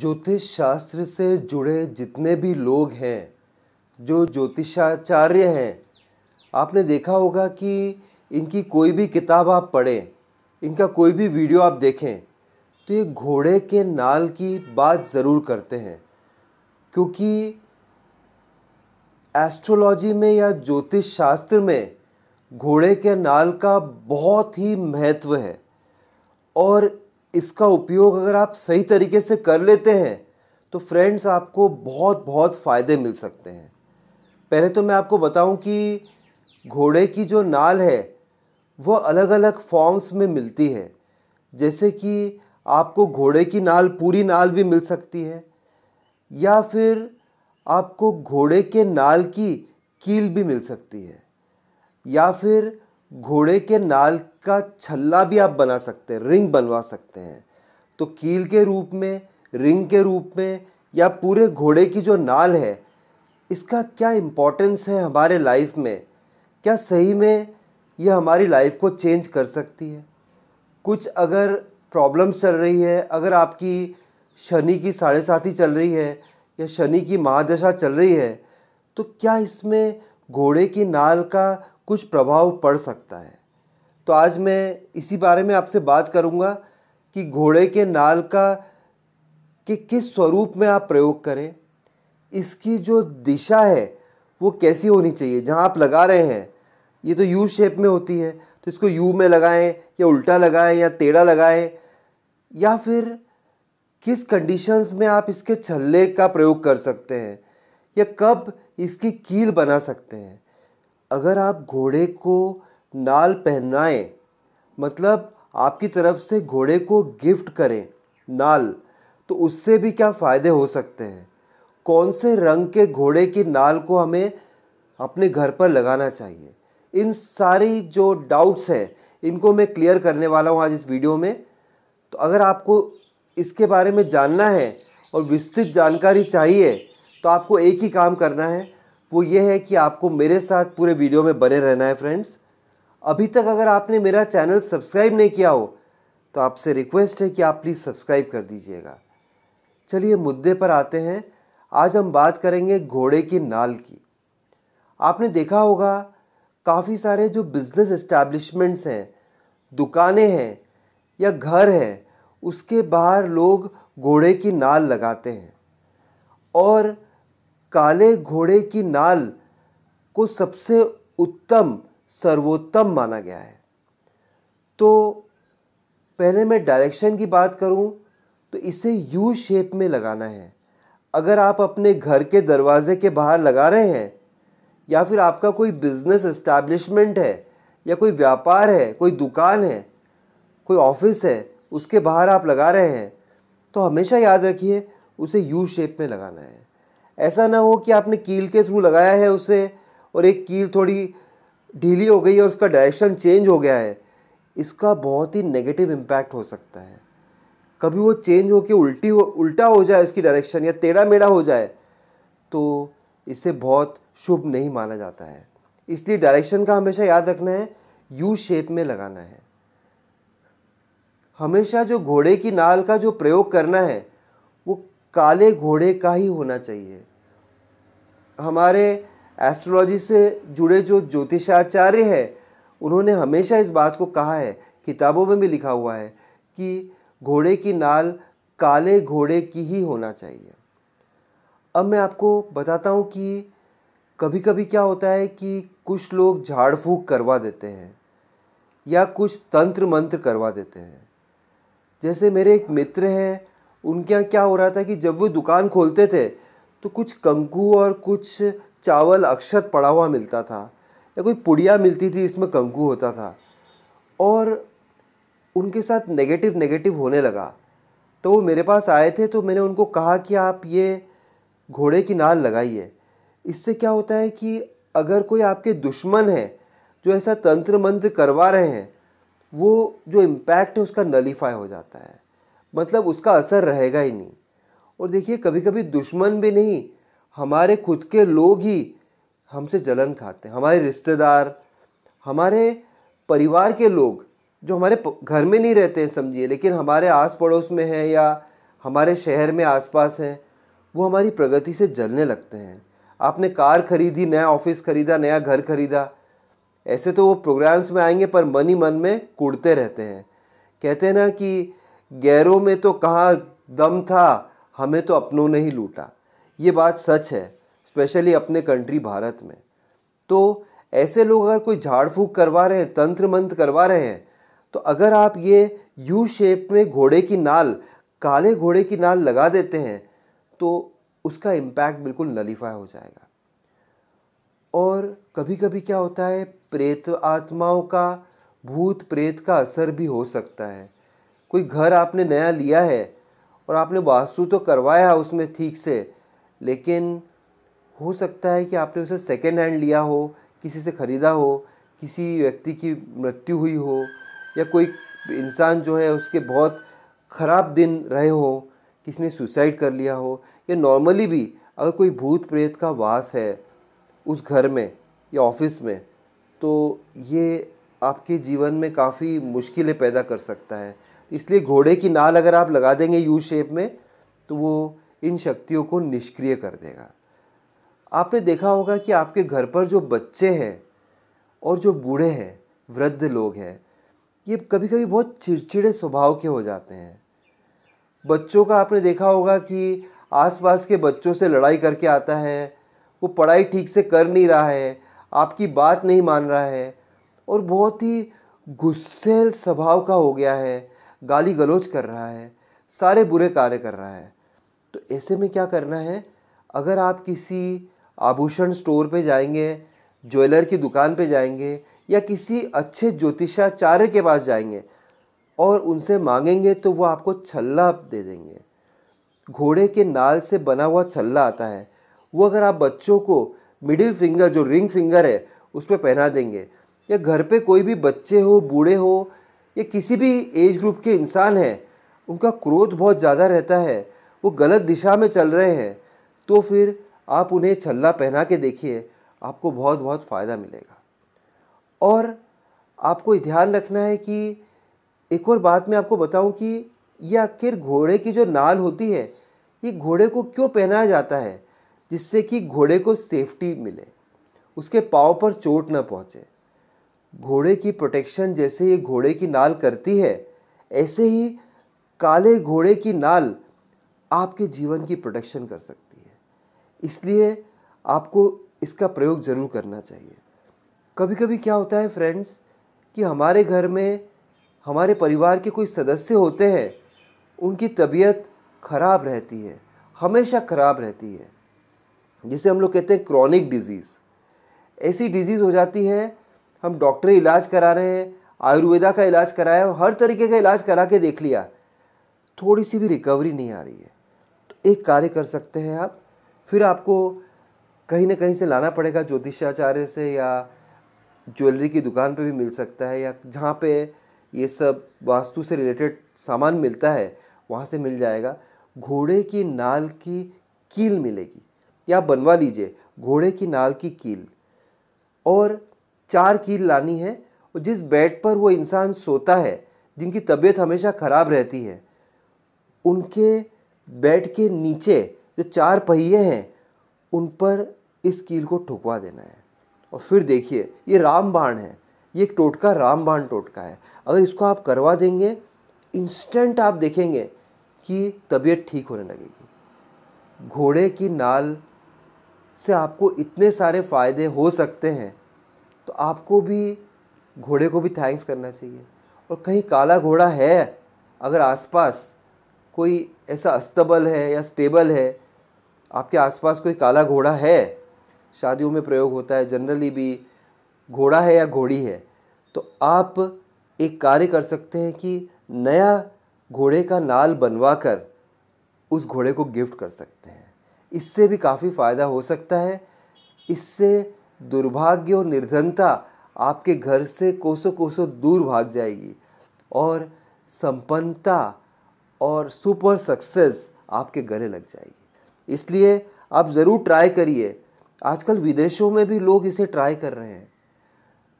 ज्योतिष शास्त्र से जुड़े जितने भी लोग हैं जो ज्योतिषाचार्य हैं आपने देखा होगा कि इनकी कोई भी किताब आप पढ़ें इनका कोई भी वीडियो आप देखें तो ये घोड़े के नाल की बात ज़रूर करते हैं क्योंकि एस्ट्रोलॉजी में या ज्योतिष शास्त्र में घोड़े के नाल का बहुत ही महत्व है और इसका उपयोग अगर आप सही तरीके से कर लेते हैं तो फ्रेंड्स आपको बहुत बहुत फ़ायदे मिल सकते हैं पहले तो मैं आपको बताऊं कि घोड़े की जो नाल है वह अलग अलग फॉर्म्स में मिलती है जैसे कि आपको घोड़े की नाल पूरी नाल भी मिल सकती है या फिर आपको घोड़े के नाल की कील भी मिल सकती है या फिर घोड़े के नाल का छल्ला भी आप बना सकते हैं रिंग बनवा सकते हैं तो कील के रूप में रिंग के रूप में या पूरे घोड़े की जो नाल है इसका क्या इम्पोर्टेंस है हमारे लाइफ में क्या सही में यह हमारी लाइफ को चेंज कर सकती है कुछ अगर प्रॉब्लम्स चल रही है अगर आपकी शनि की साढ़े साथी चल रही है या शनि की महादशा चल रही है तो क्या इसमें घोड़े की नाल का कुछ प्रभाव पड़ सकता है तो आज मैं इसी बारे में आपसे बात करूंगा कि घोड़े के नाल का कि किस स्वरूप में आप प्रयोग करें इसकी जो दिशा है वो कैसी होनी चाहिए जहाँ आप लगा रहे हैं ये तो यू शेप में होती है तो इसको यू में लगाएं या उल्टा लगाएं या टेढ़ा लगाएं या फिर किस कंडीशंस में आप इसके छल्ले का प्रयोग कर सकते हैं या कब इसकी कील बना सकते हैं अगर आप घोड़े को नाल पहनाएं मतलब आपकी तरफ से घोड़े को गिफ्ट करें नाल तो उससे भी क्या फ़ायदे हो सकते हैं कौन से रंग के घोड़े की नाल को हमें अपने घर पर लगाना चाहिए इन सारी जो डाउट्स हैं इनको मैं क्लियर करने वाला हूँ आज इस वीडियो में तो अगर आपको इसके बारे में जानना है और विस्तृत जानकारी चाहिए तो आपको एक ही काम करना है वो ये है कि आपको मेरे साथ पूरे वीडियो में बने रहना है फ्रेंड्स अभी तक अगर आपने मेरा चैनल सब्सक्राइब नहीं किया हो तो आपसे रिक्वेस्ट है कि आप प्लीज़ सब्सक्राइब कर दीजिएगा चलिए मुद्दे पर आते हैं आज हम बात करेंगे घोड़े की नाल की आपने देखा होगा काफ़ी सारे जो बिज़नेस इस्टेब्लिशमेंट्स हैं दुकानें हैं या घर हैं उसके बाहर लोग घोड़े की नाल लगाते हैं और काले घोड़े की नाल को सबसे उत्तम सर्वोत्तम माना गया है तो पहले मैं डायरेक्शन की बात करूं तो इसे यू शेप में लगाना है अगर आप अपने घर के दरवाजे के बाहर लगा रहे हैं या फिर आपका कोई बिजनेस इस्टेब्लिशमेंट है या कोई व्यापार है कोई दुकान है कोई ऑफिस है उसके बाहर आप लगा रहे हैं तो हमेशा याद रखिए उसे यू शेप में लगाना है ऐसा ना हो कि आपने कील के थ्रू लगाया है उसे और एक कील थोड़ी ढीली हो गई है और उसका डायरेक्शन चेंज हो गया है इसका बहुत ही नेगेटिव इम्पैक्ट हो सकता है कभी वो चेंज के उल्टी हो उल्टा हो जाए उसकी डायरेक्शन या टेढ़ा मेढ़ा हो जाए तो इसे बहुत शुभ नहीं माना जाता है इसलिए डायरेक्शन का हमेशा याद रखना है यू शेप में लगाना है हमेशा जो घोड़े की नाल का जो प्रयोग करना है काले घोड़े का ही होना चाहिए हमारे एस्ट्रोलॉजी से जुड़े जो ज्योतिषाचार्य हैं उन्होंने हमेशा इस बात को कहा है किताबों में भी लिखा हुआ है कि घोड़े की नाल काले घोड़े की ही होना चाहिए अब मैं आपको बताता हूँ कि कभी कभी क्या होता है कि कुछ लोग झाड़ फूक करवा देते हैं या कुछ तंत्र मंत्र करवा देते हैं जैसे मेरे एक मित्र हैं उनके यहाँ क्या हो रहा था कि जब वो दुकान खोलते थे तो कुछ कंकु और कुछ चावल अक्षत पड़ा हुआ मिलता था या कोई पुड़िया मिलती थी इसमें कंकु होता था और उनके साथ नेगेटिव नेगेटिव होने लगा तो वो मेरे पास आए थे तो मैंने उनको कहा कि आप ये घोड़े की नाल लगाइए इससे क्या होता है कि अगर कोई आपके दुश्मन है जो ऐसा तंत्र मंत्र करवा रहे हैं वो जो इम्पैक्ट है उसका नलीफाई हो जाता है मतलब उसका असर रहेगा ही नहीं और देखिए कभी कभी दुश्मन भी नहीं हमारे खुद के लोग ही हमसे जलन खाते हैं हमारे रिश्तेदार हमारे परिवार के लोग जो हमारे घर में नहीं रहते हैं समझिए लेकिन हमारे आस पड़ोस में हैं या हमारे शहर में आसपास हैं वो हमारी प्रगति से जलने लगते हैं आपने कार खरीदी नया ऑफिस खरीदा नया घर खरीदा ऐसे तो वो प्रोग्राम्स में आएंगे पर मन ही मन में कूड़ते रहते हैं कहते हैं ना कि गैरों में तो कहाँ दम था हमें तो अपनों ने ही लूटा ये बात सच है स्पेशली अपने कंट्री भारत में तो ऐसे लोग अगर कोई झाड़ फूक करवा रहे हैं तंत्र मंत्र करवा रहे हैं तो अगर आप ये यू शेप में घोड़े की नाल काले घोड़े की नाल लगा देते हैं तो उसका इम्पैक्ट बिल्कुल नलीफाई हो जाएगा और कभी कभी क्या होता है प्रेत आत्माओं का भूत प्रेत का असर भी हो सकता है कोई घर आपने नया लिया है और आपने वास्तु तो करवाया उसमें ठीक से लेकिन हो सकता है कि आपने उसे सेकेंड हैंड लिया हो किसी से ख़रीदा हो किसी व्यक्ति की मृत्यु हुई हो या कोई इंसान जो है उसके बहुत ख़राब दिन रहे हो किसी ने सुसाइड कर लिया हो या नॉर्मली भी अगर कोई भूत प्रेत का वास है उस घर में या ऑफिस में तो ये आपके जीवन में काफ़ी मुश्किलें पैदा कर सकता है इसलिए घोड़े की नाल अगर आप लगा देंगे यू शेप में तो वो इन शक्तियों को निष्क्रिय कर देगा आपने देखा होगा कि आपके घर पर जो बच्चे हैं और जो बूढ़े हैं वृद्ध लोग हैं ये कभी कभी बहुत चिड़चिड़े स्वभाव के हो जाते हैं बच्चों का आपने देखा होगा कि आसपास के बच्चों से लड़ाई करके आता है वो पढ़ाई ठीक से कर नहीं रहा है आपकी बात नहीं मान रहा है और बहुत ही गुस्सेल स्वभाव का हो गया है गाली गलोच कर रहा है सारे बुरे कार्य कर रहा है तो ऐसे में क्या करना है अगर आप किसी आभूषण स्टोर पे जाएंगे ज्वेलर की दुकान पे जाएंगे या किसी अच्छे ज्योतिषाचार्य के पास जाएंगे और उनसे मांगेंगे तो वो आपको छल्ला दे देंगे घोड़े के नाल से बना हुआ छल्ला आता है वो अगर आप बच्चों को मिडिल फिंगर जो रिंग फिंगर है उस पर पहना देंगे या घर पे कोई भी बच्चे हो बूढ़े हो या किसी भी एज ग्रुप के इंसान हैं उनका क्रोध बहुत ज़्यादा रहता है वो गलत दिशा में चल रहे हैं तो फिर आप उन्हें छल्ला पहना के देखिए आपको बहुत बहुत फ़ायदा मिलेगा और आपको ध्यान रखना है कि एक और बात मैं आपको बताऊं कि यह आखिर घोड़े की जो नाल होती है ये घोड़े को क्यों पहनाया जाता है जिससे कि घोड़े को सेफ्टी मिले उसके पाँव पर चोट ना पहुँचे घोड़े की प्रोटेक्शन जैसे ये घोड़े की नाल करती है ऐसे ही काले घोड़े की नाल आपके जीवन की प्रोटेक्शन कर सकती है इसलिए आपको इसका प्रयोग ज़रूर करना चाहिए कभी कभी क्या होता है फ्रेंड्स कि हमारे घर में हमारे परिवार के कोई सदस्य होते हैं उनकी तबीयत खराब रहती है हमेशा खराब रहती है जिसे हम लोग कहते हैं क्रॉनिक डिजीज़ ऐसी डिजीज़ हो जाती है हम डॉक्टरी इलाज करा रहे हैं आयुर्वेदा का इलाज कराया हर तरीके का इलाज करा के देख लिया थोड़ी सी भी रिकवरी नहीं आ रही है तो एक कार्य कर सकते हैं आप फिर आपको कहीं ना कहीं से लाना पड़ेगा ज्योतिषाचार्य से या ज्वेलरी की दुकान पे भी मिल सकता है या जहाँ पे ये सब वास्तु से रिलेटेड सामान मिलता है वहाँ से मिल जाएगा घोड़े की नाल की कील मिलेगी या बनवा लीजिए घोड़े की नाल की कील और चार कील लानी है और जिस बेड पर वो इंसान सोता है जिनकी तबीयत हमेशा ख़राब रहती है उनके बेड के नीचे जो चार पहिए हैं उन पर इस कील को ठुकवा देना है और फिर देखिए ये रामबाण है ये एक टोटका रामबाण टोटका है अगर इसको आप करवा देंगे इंस्टेंट आप देखेंगे कि तबीयत ठीक होने लगेगी घोड़े की नाल से आपको इतने सारे फ़ायदे हो सकते हैं तो आपको भी घोड़े को भी थैंक्स करना चाहिए और कहीं काला घोड़ा है अगर आसपास कोई ऐसा अस्तबल है या स्टेबल है आपके आसपास कोई काला घोड़ा है शादियों में प्रयोग होता है जनरली भी घोड़ा है या घोड़ी है तो आप एक कार्य कर सकते हैं कि नया घोड़े का नाल बनवा कर उस घोड़े को गिफ्ट कर सकते हैं इससे भी काफ़ी फ़ायदा हो सकता है इससे दुर्भाग्य और निर्धनता आपके घर से कोसों कोसों दूर भाग जाएगी और संपन्नता और सुपर सक्सेस आपके गले लग जाएगी इसलिए आप ज़रूर ट्राई करिए आजकल विदेशों में भी लोग इसे ट्राई कर रहे हैं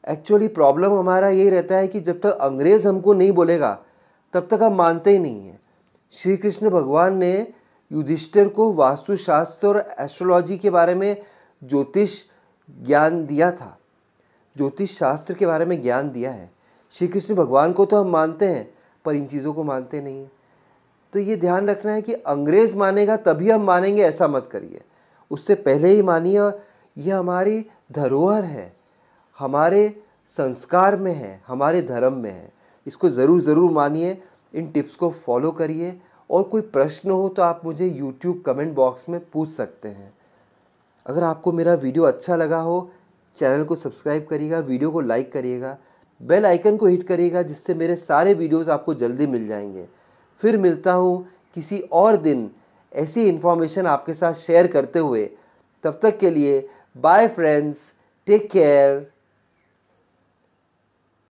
एक्चुअली प्रॉब्लम हमारा यही रहता है कि जब तक अंग्रेज़ हमको नहीं बोलेगा तब तक हम मानते ही नहीं हैं श्री कृष्ण भगवान ने युधिष्ठिर को वास्तुशास्त्र और एस्ट्रोलॉजी के बारे में ज्योतिष ज्ञान दिया था ज्योतिष शास्त्र के बारे में ज्ञान दिया है श्री कृष्ण भगवान को तो हम मानते हैं पर इन चीज़ों को मानते नहीं हैं तो ये ध्यान रखना है कि अंग्रेज़ मानेगा तभी हम मानेंगे ऐसा मत करिए उससे पहले ही मानिए ये हमारी धरोहर है हमारे संस्कार में है हमारे धर्म में है इसको ज़रूर ज़रूर मानिए इन टिप्स को फॉलो करिए और कोई प्रश्न हो तो आप मुझे यूट्यूब कमेंट बॉक्स में पूछ सकते हैं अगर आपको मेरा वीडियो अच्छा लगा हो चैनल को सब्सक्राइब करिएगा वीडियो को लाइक करिएगा बेल आइकन को हिट करिएगा जिससे मेरे सारे वीडियोस आपको जल्दी मिल जाएंगे फिर मिलता हूँ किसी और दिन ऐसी इन्फॉर्मेशन आपके साथ शेयर करते हुए तब तक के लिए बाय फ्रेंड्स टेक केयर